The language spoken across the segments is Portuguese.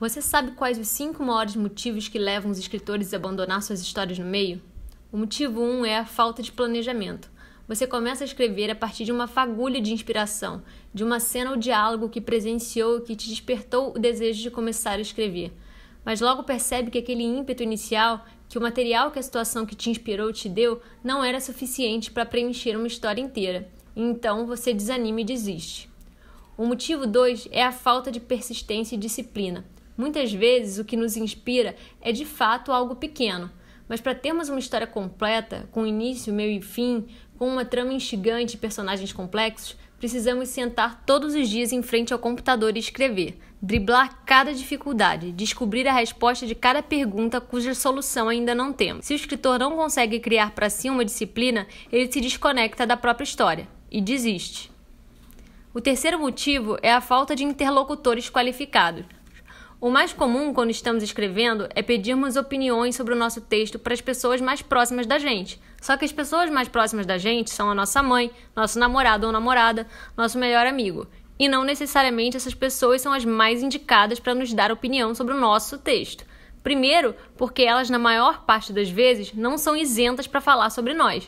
Você sabe quais os cinco maiores motivos que levam os escritores a abandonar suas histórias no meio? O motivo 1 um é a falta de planejamento. Você começa a escrever a partir de uma fagulha de inspiração, de uma cena ou diálogo que presenciou e que te despertou o desejo de começar a escrever. Mas logo percebe que aquele ímpeto inicial, que o material que a situação que te inspirou te deu, não era suficiente para preencher uma história inteira. Então você desanima e desiste. O motivo 2 é a falta de persistência e disciplina. Muitas vezes o que nos inspira é de fato algo pequeno, mas para termos uma história completa, com início, meio e fim, com uma trama instigante e personagens complexos, precisamos sentar todos os dias em frente ao computador e escrever, driblar cada dificuldade, descobrir a resposta de cada pergunta cuja solução ainda não temos. Se o escritor não consegue criar para si uma disciplina, ele se desconecta da própria história e desiste. O terceiro motivo é a falta de interlocutores qualificados. O mais comum quando estamos escrevendo é pedirmos opiniões sobre o nosso texto para as pessoas mais próximas da gente. Só que as pessoas mais próximas da gente são a nossa mãe, nosso namorado ou namorada, nosso melhor amigo. E não necessariamente essas pessoas são as mais indicadas para nos dar opinião sobre o nosso texto. Primeiro, porque elas, na maior parte das vezes, não são isentas para falar sobre nós.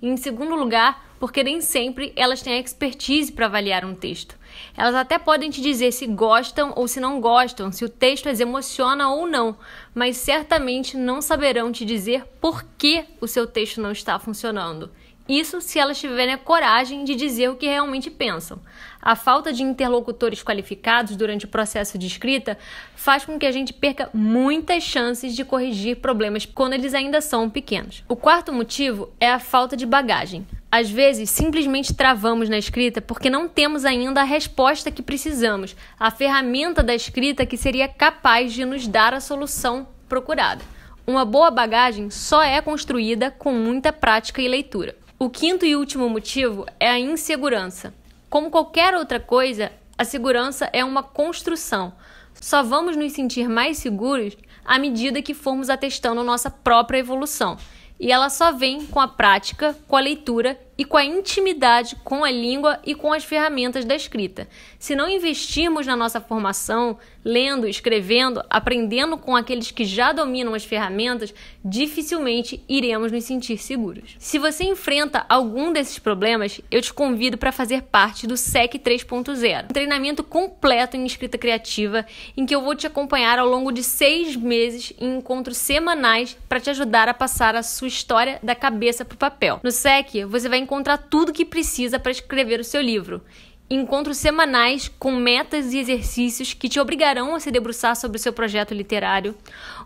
E em segundo lugar, porque nem sempre elas têm a expertise para avaliar um texto. Elas até podem te dizer se gostam ou se não gostam, se o texto as emociona ou não, mas certamente não saberão te dizer por que o seu texto não está funcionando. Isso se elas tiverem a coragem de dizer o que realmente pensam. A falta de interlocutores qualificados durante o processo de escrita faz com que a gente perca muitas chances de corrigir problemas quando eles ainda são pequenos. O quarto motivo é a falta de bagagem. Às vezes, simplesmente travamos na escrita porque não temos ainda a resposta que precisamos, a ferramenta da escrita que seria capaz de nos dar a solução procurada. Uma boa bagagem só é construída com muita prática e leitura. O quinto e último motivo é a insegurança. Como qualquer outra coisa, a segurança é uma construção. Só vamos nos sentir mais seguros à medida que formos atestando nossa própria evolução. E ela só vem com a prática, com a leitura e com a intimidade com a língua e com as ferramentas da escrita. Se não investirmos na nossa formação, lendo, escrevendo, aprendendo com aqueles que já dominam as ferramentas, dificilmente iremos nos sentir seguros. Se você enfrenta algum desses problemas, eu te convido para fazer parte do SEC 3.0, um treinamento completo em escrita criativa, em que eu vou te acompanhar ao longo de seis meses em encontros semanais para te ajudar a passar a sua história da cabeça para o papel. No SEC, você vai encontrar tudo o que precisa para escrever o seu livro. Encontros semanais com metas e exercícios que te obrigarão a se debruçar sobre o seu projeto literário,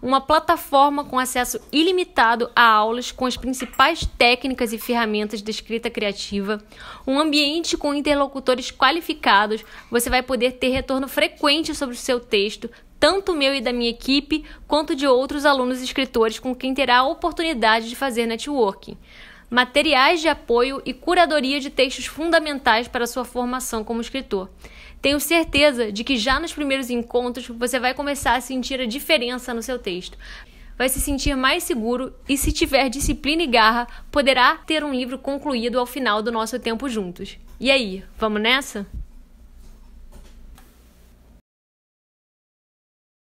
uma plataforma com acesso ilimitado a aulas com as principais técnicas e ferramentas de escrita criativa, um ambiente com interlocutores qualificados, você vai poder ter retorno frequente sobre o seu texto, tanto meu e da minha equipe, quanto de outros alunos escritores com quem terá a oportunidade de fazer networking materiais de apoio e curadoria de textos fundamentais para sua formação como escritor. Tenho certeza de que já nos primeiros encontros você vai começar a sentir a diferença no seu texto. Vai se sentir mais seguro e, se tiver disciplina e garra, poderá ter um livro concluído ao final do nosso tempo juntos. E aí, vamos nessa?